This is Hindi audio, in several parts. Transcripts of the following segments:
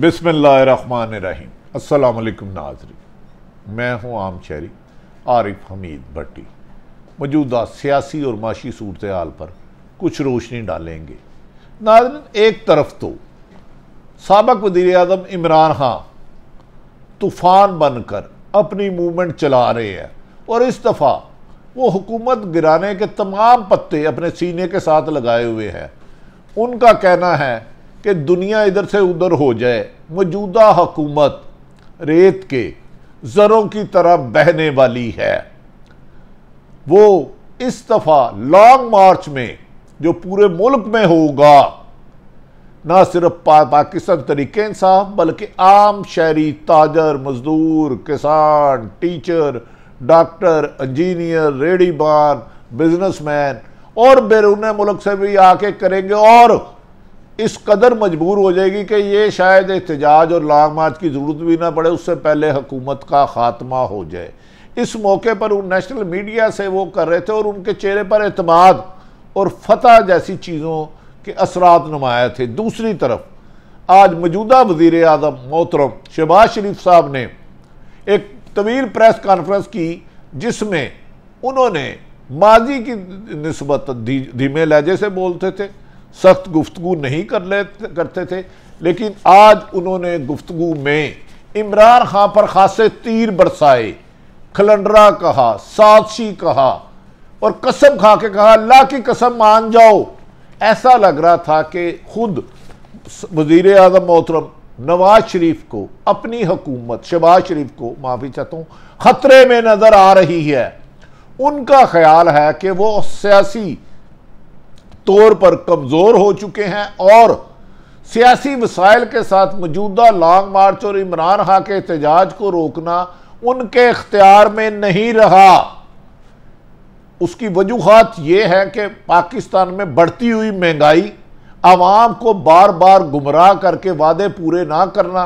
बिसमान रहीम असलकम नाजरी मैं हूँ आम शहरी आरिफ हमीद भट्टी मौजूदा सियासी और माशी सूरत हाल पर कुछ रोशनी डालेंगे नाजरन एक तरफ तो सबक वजीर अजम इमरान खां तूफ़ान बनकर अपनी मूवमेंट चला रहे हैं और इस दफ़ा वो हुकूमत गिराने के तमाम पत्ते अपने सीने के साथ लगाए हुए हैं उनका कहना है कि दुनिया इधर से उधर हो जाए मौजूदा हकूमत रेत के ज़रों की तरह बहने वाली है वो इस दफ़ा लॉन्ग मार्च में जो पूरे मुल्क में होगा ना सिर्फ पा, पाकिस्तान तरीके इंसाफ बल्कि आम शहरी ताजर मजदूर किसान टीचर डॉक्टर इंजीनियर रेडी बार बिजनेसमैन और बैरून मुल्क से भी आके करेंगे और इस कदर मजबूर हो जाएगी कि ये शायद एहतजाज और लॉन्ग मार्च की ज़रूरत भी ना पड़े उससे पहले हुकूमत का ख़ात्मा हो जाए इस मौके पर उन नेशनल मीडिया से वो कर रहे थे और उनके चेहरे पर अतमाद और फतह जैसी चीज़ों के असरात नुमाया थे दूसरी तरफ आज मौजूदा वजीर अजम मोहतरम शहबाज शरीफ साहब ने एक तवील प्रेस कॉन्फ्रेंस की जिसमें उन्होंने माजी की नस्बत धीमे लहजे से बोलते थे सख्त गुफ्तु नहीं कर ले करते थे लेकिन आज उन्होंने गुफ्तु में इमरान खां पर खासे तीर बरसाए खलंडरा कहा साक्षी कहा और कसम खा के कहा अल्लाह की कसम मान जाओ ऐसा लग रहा था कि खुद वजीर अजम मोहतरम नवाज शरीफ को अपनी हुकूमत शहबाज शरीफ को माफ़ी चाहता हूँ ख़तरे में नज़र आ रही है उनका ख्याल है कि वो सियासी तौर पर कमज़ोर हो चुके हैं और सियासी वसाइल के साथ मौजूदा लॉन्ग मार्च और इमरान खां के एहतजाज को रोकना उनके अख्तियार में नहीं रहा उसकी वजूहत यह है कि पाकिस्तान में बढ़ती हुई महंगाई आवाम को बार बार गुमराह करके वादे पूरे ना करना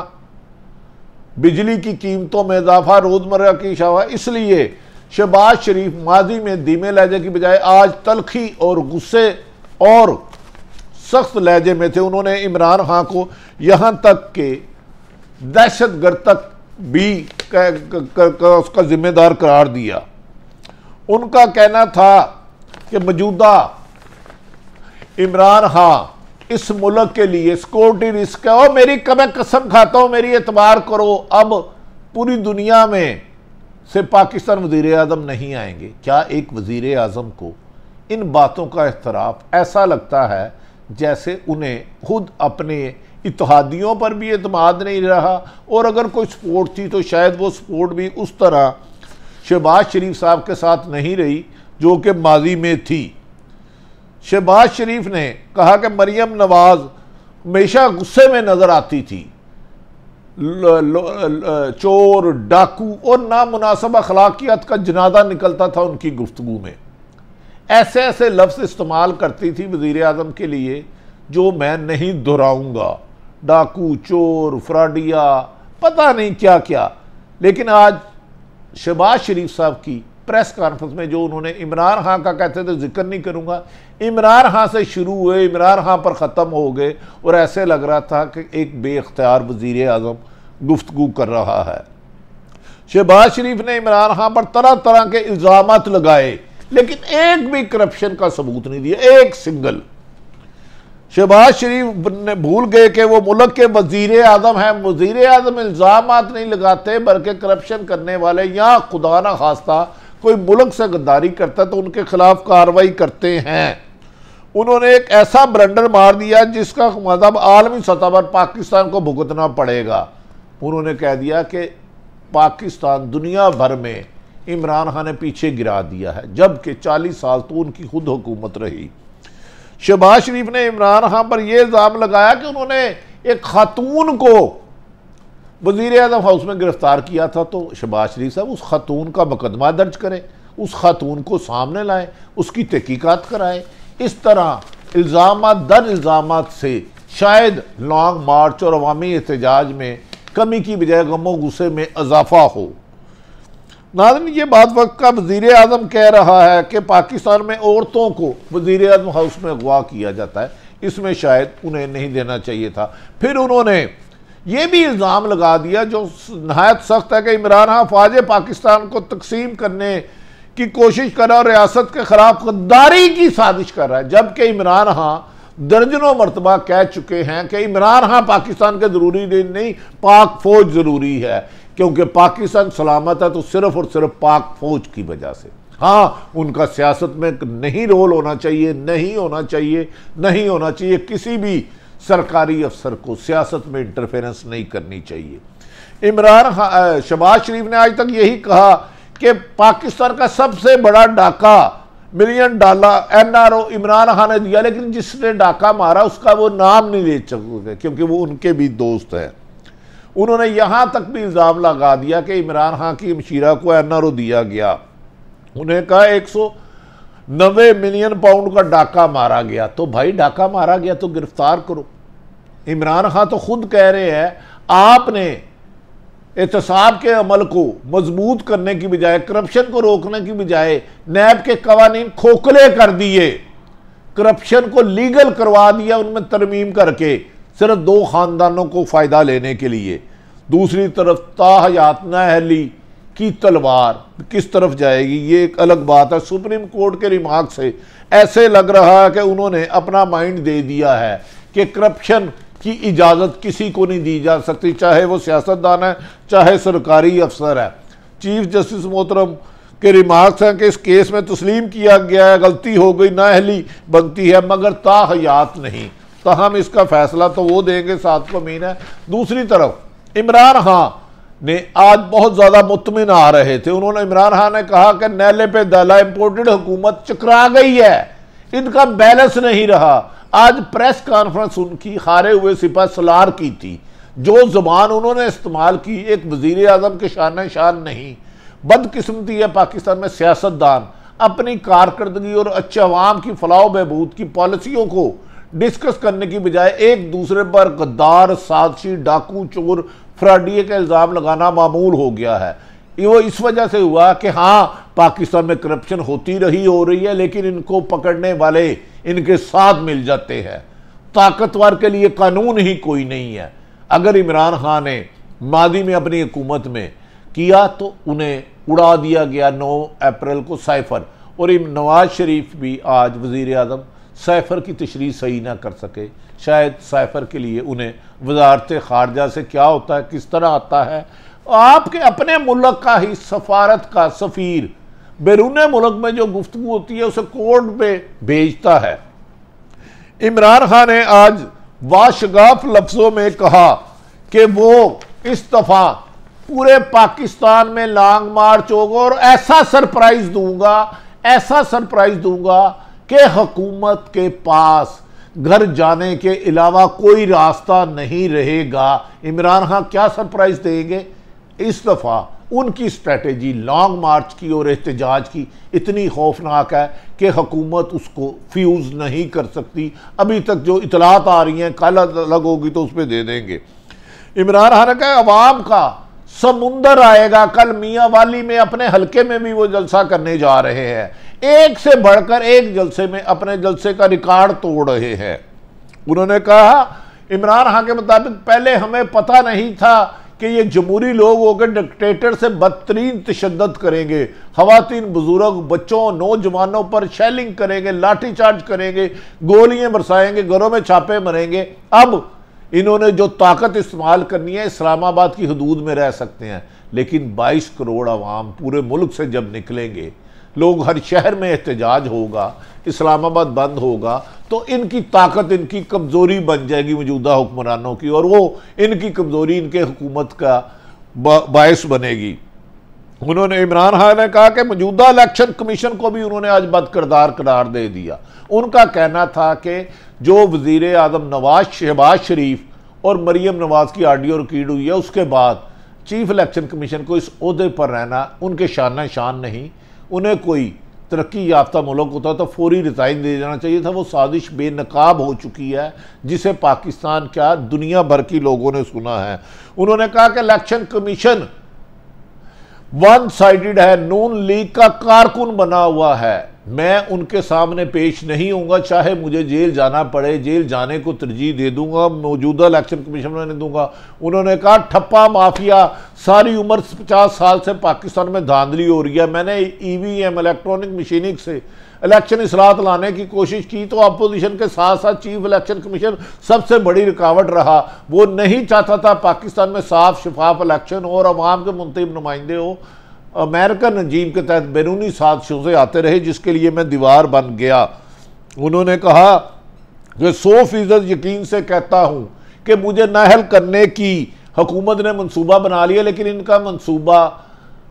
बिजली की कीमतों में इजाफा रोज़मर्रा की इशावा इसलिए शहबाज शरीफ माजी में धीमे लहजे की बजाय आज तलखी और गुस्से और सख्त लहजे में थे उन्होंने इमरान खां को यहाँ तक के दहशत गर्द तक भी कर, कर, कर, उसका जिम्मेदार करार दिया उनका कहना था कि मौजूदा इमरान खां इस मुल्क के लिए सिक्योरिटी रिस्क है और मेरी कब कसम खाता हूँ मेरी एतबार करो अब पूरी दुनिया में से पाकिस्तान वजीर अजम नहीं आएंगे क्या एक वजीर अजम को इन बातों का एतराफ़ ऐसा लगता है जैसे उन्हें खुद अपने इतिहादियों पर भी अतमाद नहीं रहा और अगर कोई सपोर्ट थी तो शायद वो सपोर्ट भी उस तरह शहबाज शरीफ साहब के साथ नहीं रही जो कि माजी में थी शहबाज शरीफ ने कहा कि मरियम नवाज हमेशा गुस्से में नज़र आती थी ल, ल, ल, चोर डाकू और नामनासब अखलाकियात का जनाजा निकलता था उनकी गुफ्तु में ऐसे ऐसे लफ्ज़ इस्तेमाल करती थी वज़ी अजम के लिए जो मैं नहीं दोहराऊँगा डाकू चोर फ्राडिया पता नहीं क्या क्या लेकिन आज शहबाज शरीफ साहब की प्रेस कॉन्फ्रेंस में जो उन्होंने इमरान खां का कहते थे जिक्र नहीं करूँगा इमरान खां से शुरू हुए इमरान खां पर ख़त्म हो गए और ऐसे लग रहा था कि एक बेख्तियार वज़ी अजम गुफ्तु कर रहा है शहबाज शरीफ ने इमरान खां पर तरह तरह के इल्ज़ाम लगाए लेकिन एक भी करप्शन का सबूत नहीं दिया एक सिंगल शहबाज शरीफ ने भूल गए कि वो मुल्क के वजीर आजम हैं वजीर आजम इल्ज़ाम नहीं लगाते बल्कि करप्शन करने वाले या खुदा ना खास्ता कोई मुल्क से गद्दारी करता है तो उनके खिलाफ कार्रवाई करते हैं उन्होंने एक ऐसा ब्लंडर मार दिया जिसका मतलब आलमी सतह पर पाकिस्तान को भुगतना पड़ेगा उन्होंने कह दिया कि पाकिस्तान दुनिया भर में इमरान खान ने पीछे गिरा दिया है जबकि चालीस साल तो उनकी खुद हुकूमत रही शहबाज शरीफ ने इमरान खान पर यह इल्ज़ाम लगाया कि उन्होंने एक खातून को वजीर अजम हाउस में गिरफ्तार किया था तो शहबाज शरीफ साहब उस खातून का मुकदमा दर्ज करें उस खातून को सामने लाएं उसकी तहकीक़त कराएं इस तरह इल्ज़ाम दर इल्ज़ाम से शायद लॉन्ग मार्च और अवामी एहतजाज में कमी की बजाय गमो गुस्से में इजाफा हो नाजन ये बाद वक्त का वजीर अजम कह रहा है कि पाकिस्तान में औरतों को वजीर अजम हाउस में अगवा किया जाता है इसमें शायद उन्हें नहीं देना चाहिए था फिर उन्होंने ये भी इल्ज़ाम लगा दिया जो नहायत सख्त है कि इमरान हाँ फाज पाकिस्तान को तकसीम करने की कोशिश कर रहा और रियासत के ख़िलाफ़ गद्दारी की साजिश कर रहा है जबकि इमरान हाँ दर्जनों मरतबा कह चुके हैं कि इमरान हाँ पाकिस्तान के ज़रूरी नहीं पाक फ़ौज ज़रूरी है क्योंकि पाकिस्तान सलामत है तो सिर्फ़ और सिर्फ पाक फ़ौज की वजह से हाँ उनका सियासत में नहीं रोल होना चाहिए नहीं होना चाहिए नहीं होना चाहिए किसी भी सरकारी अफसर को सियासत में इंटरफेरेंस नहीं करनी चाहिए इमरान शबाज शरीफ ने आज तक यही कहा कि पाकिस्तान का सबसे बड़ा डाका million dollar NRO Imran Khan ने दिया लेकिन जिसने डाका मारा उसका वो नाम नहीं ले सके क्योंकि वो उनके भी दोस्त हैं उन्होंने यहाँ तक भी इल्ज़ाम लगा दिया कि इमरान खान की मशीरा को एनआरओ दिया गया उन्हें कहा एक सौ नबे मिलियन पाउंड का डाका मारा गया तो भाई डाका मारा गया तो गिरफ्तार करो इमरान खान तो खुद कह रहे हैं आपने एहतसाब के अमल को मजबूत करने की बजाय करप्शन को रोकने की बजाय नैब के कवानीन खोखले कर दिए करप्शन को लीगल करवा दिया उनमें तरमीम करके सिर्फ दो ख़ानदानों को फ़ायदा लेने के लिए दूसरी तरफ ताहयात नहली की तलवार किस तरफ जाएगी ये एक अलग बात है सुप्रीम कोर्ट के रिमार्क से ऐसे लग रहा है कि उन्होंने अपना माइंड दे दिया है कि करप्शन कि इजाज़त किसी को नहीं दी जा सकती चाहे वो सियासतदान है चाहे सरकारी अफसर है चीफ जस्टिस मोहतरम के रिमार्क्स हैं कि इस केस में तस्लीम किया गया है गलती हो गई नाअहली बनती है मगर ताहयात नहीं तहम तो इसका फैसला तो वो देंगे सात को मीन है दूसरी तरफ इमरान खां ने आज बहुत ज़्यादा मुतमिन आ रहे थे उन्होंने इमरान खान ने कहा कि नैले पे दला इम्पोर्टेड हुकूमत चकरा गई है इनका बैलेंस नहीं रहा आज प्रेस कॉन्फ्रेंस उनकी हारे हुए सिपा सलार की थी जो जुबान उन्होंने इस्तेमाल की एक वजीर अजम के शान शान नहीं बदकस्मती है पाकिस्तान में सियासतदान अपनी कारकर्दगी और अच्छे अवाम की फलाह बहबूद की पॉलिसियों को डिस्कस करने की बजाय एक दूसरे पर गद्दार साजशी डाकू चोर फ्राडिये का इल्ज़ाम लगाना मामूल हो गया है वो इस वजह से हुआ कि हाँ पाकिस्तान में करप्शन होती रही हो रही है लेकिन इनको पकड़ने वाले इनके साथ मिल जाते हैं ताकतवर के लिए कानून ही कोई नहीं है अगर इमरान खान ने मादी में अपनी हुकूमत में किया तो उन्हें उड़ा दिया गया 9 अप्रैल को सैफर और नवाज शरीफ भी आज वज़ीर अजम सैफर की तशरी सही ना कर सके शायद सैफर के लिए उन्हें वजारत खारजा से क्या होता है किस तरह आता है आपके अपने मुल्क का ही सफारत का सफ़ीर बैरून मुल्क में जो गुफ्तु होती है उसे कोर्ट में भेजता है इमरान खान ने आज वाशगाफ लफ्ज़ों में कहा कि वो इस दफ़ा पूरे पाकिस्तान में लॉन्ग मार्च होगा और ऐसा सरप्राइज़ दूंगा ऐसा सरप्राइज़ दूंगा कि हकूमत के पास घर जाने के अलावा कोई रास्ता नहीं रहेगा इमरान खान क्या सरप्राइज़ देंगे इस दफ़ा उनकी स्ट्रेटजी लॉन्ग मार्च की और एहतजाज की इतनी खौफनाक है कि हकूमत उसको फ्यूज़ नहीं कर सकती अभी तक जो इतलात आ रही हैं कल अलग होगी तो उस पर दे देंगे इमरान खान का अवाम का समुंदर आएगा कल मियाँ वाली में अपने हलके में भी वो जलसा करने जा रहे हैं एक से बढ़कर एक जलसे में अपने जलसे का रिकॉर्ड तोड़ रहे हैं उन्होंने कहा इमरान खान के मुताबिक पहले हमें पता नहीं था कि ये जमहूरी लोग होकर डिक्टेटर से बदतरीन तशद करेंगे खातन बुजुर्ग बच्चों नौजवानों पर शैलिंग करेंगे लाठीचार्ज करेंगे गोलियां बरसाएंगे घरों में छापे मरेंगे अब इन्होंने जो ताकत इस्तेमाल करनी है इस्लामाबाद की हदूद में रह सकते हैं लेकिन 22 करोड़ आवाम पूरे मुल्क से जब निकलेंगे लोग हर शहर में एहतजाज होगा इस्लामाबाद बंद होगा तो इनकी ताकत इनकी कमज़ोरी बन जाएगी मौजूदा हुक्मरानों की और वो इनकी कमज़ोरी इनके हुकूमत का बायस बनेगी उन्होंने इमरान खान ने कहा कि मौजूदा इलेक्शन कमीशन को भी उन्होंने आज बदकरदार करार दे दिया उनका कहना था कि जो वजीर आजम नवाज शहबाज शरीफ और मरीम नवाज की आडियो रिकीड हुई है उसके बाद चीफ इलेक्शन कमीशन को इस अहदे पर रहना उनके शान शान नहीं उन्हें कोई तरक्की याफ्ता मुल्क होता तो फौरी रिज़ाइन दे जाना चाहिए था वो साजिश बेनकाब हो चुकी है जिसे पाकिस्तान क्या दुनिया भर की लोगों ने सुना है उन्होंने कहा कि इलेक्शन कमीशन वन साइडेड है नून लीग का कारकुन बना हुआ है मैं उनके सामने पेश नहीं होऊंगा चाहे मुझे जेल जाना पड़े जेल जाने को तरजीह दे दूंगा मौजूदा इलेक्शन कमीशन में दूंगा उन्होंने कहा ठप्पा माफिया सारी उम्र पचास साल से पाकिस्तान में धांधली हो रही है मैंने E V M electronic machining से इलेक्शन असलात लाने की कोशिश की तो अपोजिशन के साथ साथ चीफ इलेक्शन कमीशन सबसे बड़ी रुकावट रहा वो नहीं चाहता था पाकिस्तान में साफ शफाफ इलेक्शन हो और अवाम के मुंतब नुमाइंदे हों अमेरिकन अंजीम के तहत बैरूनी साजिशों से आते रहे जिसके लिए मैं दीवार बन गया उन्होंने कहा कि सौ फीसद यकीन से कहता हूँ कि मुझे नहल करने की हुकूमत ने मनसूबा बना लिया लेकिन इनका मनसूबा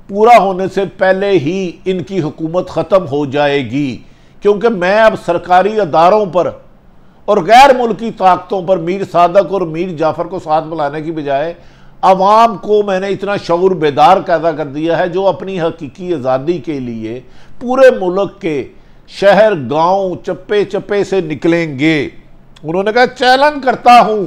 पूरा होने से पहले ही इनकी हुकूमत ख़त्म हो जाएगी क्योंकि मैं अब सरकारी अदारों पर और गैर मुल्की ताकतों पर मीर सादक और मीर जाफ़र को साथ मिलाने की बजाय आवाम को मैंने इतना शौर बेदार पैदा कर दिया है जो अपनी हकीकी आज़ादी के लिए पूरे मुल्क के शहर गांव चप्पे चप्पे से निकलेंगे उन्होंने कहा चैलेंज करता हूं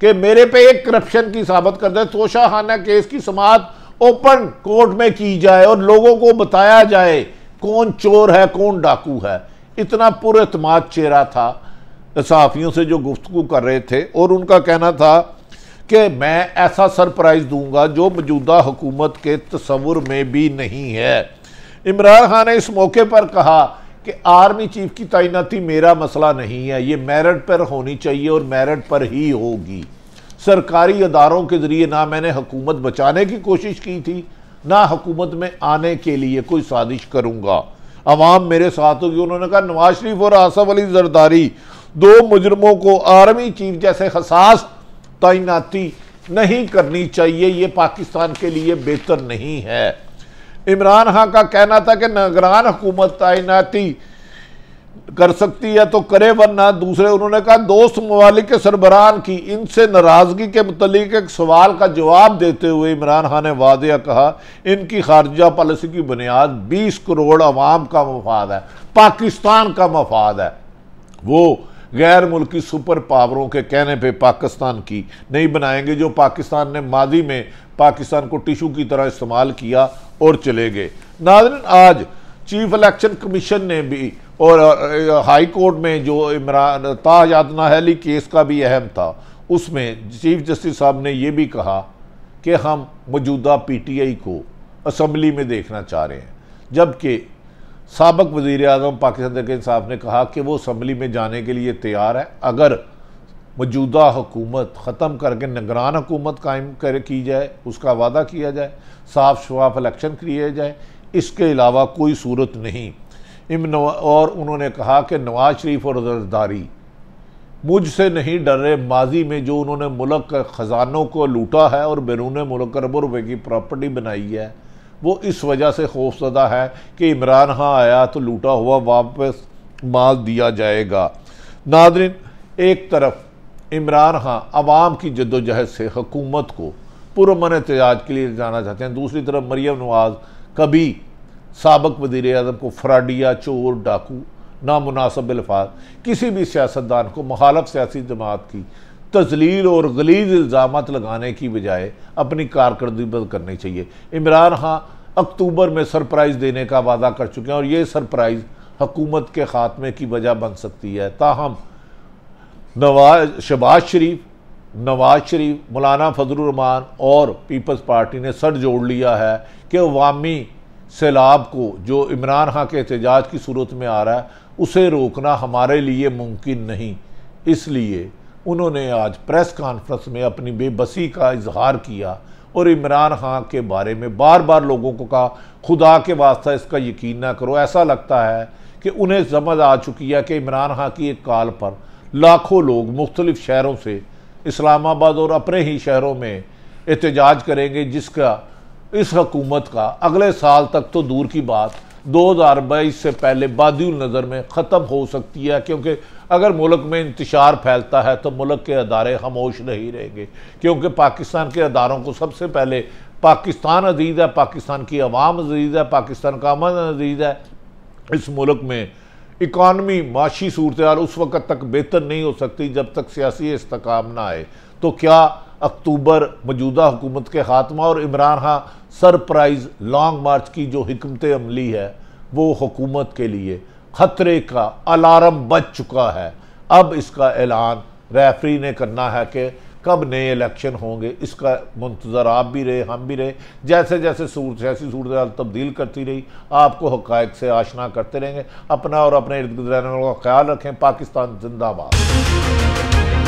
कि मेरे पे एक करप्शन की साबित कर दे तोशाहाना केस की समात ओपन कोर्ट में की जाए और लोगों को बताया जाए कौन चोर है कौन डाकू है इतना पुरतमाद चेहरा था सहाफ़ियों से जो गुफ्तु कर रहे थे और उनका कहना था कि मैं ऐसा सरप्राइज़ दूंगा जो मौजूदा हुकूमत के तस्वुर में भी नहीं है इमरान खान ने इस मौके पर कहा कि आर्मी चीफ की तैनाती मेरा मसला नहीं है ये मेरिट पर होनी चाहिए और मेरिट पर ही होगी सरकारी अदारों के ज़रिए ना मैंने हुकूमत बचाने की कोशिश की थी ना हुकूमत में आने के लिए कोई साजिश करूंगा अवाम मेरे साथ होगी उन्होंने कहा नवाज शरीफ और आसफ अली जरदारी दो मुजरमों को आर्मी चीफ जैसे हसास तैनाती नहीं करनी चाहिए ये पाकिस्तान के लिए बेहतर नहीं है इमरान खान का कहना था कि नगरान हुकूमत तैनाती कर सकती है तो करे वरना दूसरे उन्होंने कहा दोस्त ममालिक के सरबरान की इनसे नाराज़गी के मतलब एक सवाल का जवाब देते हुए इमरान खान ने वादिया कहा इनकी खारजा पॉलिसी की बुनियाद 20 करोड़ अवाम का मफाद है पाकिस्तान का मफाद है वो गैर मुल्की सुपर पावरों के कहने पे पाकिस्तान की नहीं बनाएंगे जो पाकिस्तान ने माजी में पाकिस्तान को टिशू की तरह इस्तेमाल किया और चले गए नाजरन आज चीफ इलेक्शन कमीशन ने भी और हाई कोर्ट में जो इमरान ताजाद नाहली केस का भी अहम था उसमें चीफ जस्टिस साहब ने यह भी कहा कि हम मौजूदा पीटीआई को असम्बली में देखना चाह रहे हैं जबकि सबक वजीर अजम पाकिस्तान तक इंसाफ ने कहा कि वो असम्बली में जाने के लिए तैयार है अगर मौजूदा हुकूमत ख़त्म करके निगरान हुकूमत कायम कर की जाए उसका वादा किया जाए साफ शवाफ इलेक्शन किए जाए इसके अलावा कोई सूरत नहीं और उन्होंने कहा कि नवाज शरीफ और रजदारी मुझसे नहीं डर रहे माजी में जो उन्होंने मुल्क खज़ानों को लूटा है और बैरून मुल्क अरबों रुपये की प्रॉपर्टी बनाई है वो इस वजह से खौफजदा है कि इमरान खां आया तो लूटा हुआ वापस माल दिया जाएगा नादरिन एक तरफ इमरान खां आवाम की जदोजहद से हकूमत को पुरमन एहतजाज के लिए जाना चाहते हैं दूसरी तरफ मरियम नवाज़ कभी सबक वजीर अजम को फ्राडिया चोर डाकू नामनासब अल्फाज किसी भी सियासतदान को मुखालफ सियासी जमात की तजलील और गलीज इल्ज़ाम लगाने की बजाय अपनी कारकर्दगी बंद करनी चाहिए इमरान खां अक्टूबर में सरप्राइज़ देने का वादा कर चुके हैं और ये सरप्राइज़ हकूमत के ख़ात्मे की वजह बन सकती है ताहम नवाज शबाज शरीफ नवाज शरीफ मौलाना फजलरहमान और पीपल्स पार्टी ने सर जोड़ लिया है कि अवामी सैलाब को जो इमरान खां के एहतजाज की सूरत में आ रहा है उसे रोकना हमारे लिए मुमकिन नहीं इसलिए उन्होंने आज प्रेस कॉन्फ्रेंस में अपनी बेबसी का इजहार किया और इमरान खान के बारे में बार बार लोगों को कहा खुदा के वास्ता इसका यकीन ना करो ऐसा लगता है कि उन्हें समझ आ चुकी है कि इमरान खां की एक कॉल पर लाखों लोग मुख्तलिफ़ शहरों से इस्लामाबाद और अपने ही शहरों में एहतजाज करेंगे जिसका इस हकूमत का अगले साल तक तो दूर की बात दो हज़ार बाईस से पहले बादल नज़र में ख़त्म हो सकती है क्योंकि अगर मुल्क में इंतशार फैलता है तो मुल्क के अदारे खामोश नहीं रहेंगे क्योंकि पाकिस्तान के अदारों को सबसे पहले पाकिस्तान अजीज है पाकिस्तान की आवाम अजीज है पाकिस्तान का अमन अजीज है इस मुल्क में इकानमी माशी सूरत उस वक्त तक बेहतर नहीं हो सकती जब तक सियासी इसकाम ना आए तो क्या अक्टूबर मौजूदा हुकूमत के खात्मा और Imran Khan surprise long march की जो हमत अमली है वो हुकूमत के लिए खतरे का अलार्म बज चुका है अब इसका ऐलान रेफरी ने करना है कि कब नए इलेक्शन होंगे इसका मंतज़र आप भी रहे हम भी रहे जैसे जैसे सूरत सियासी सूरत हाल तब्दील करती रही आपको हकायक से आशना करते रहेंगे अपना और अपने इर्द गिर्द रहने वालों का ख्याल रखें पाकिस्तान जिंदाबाद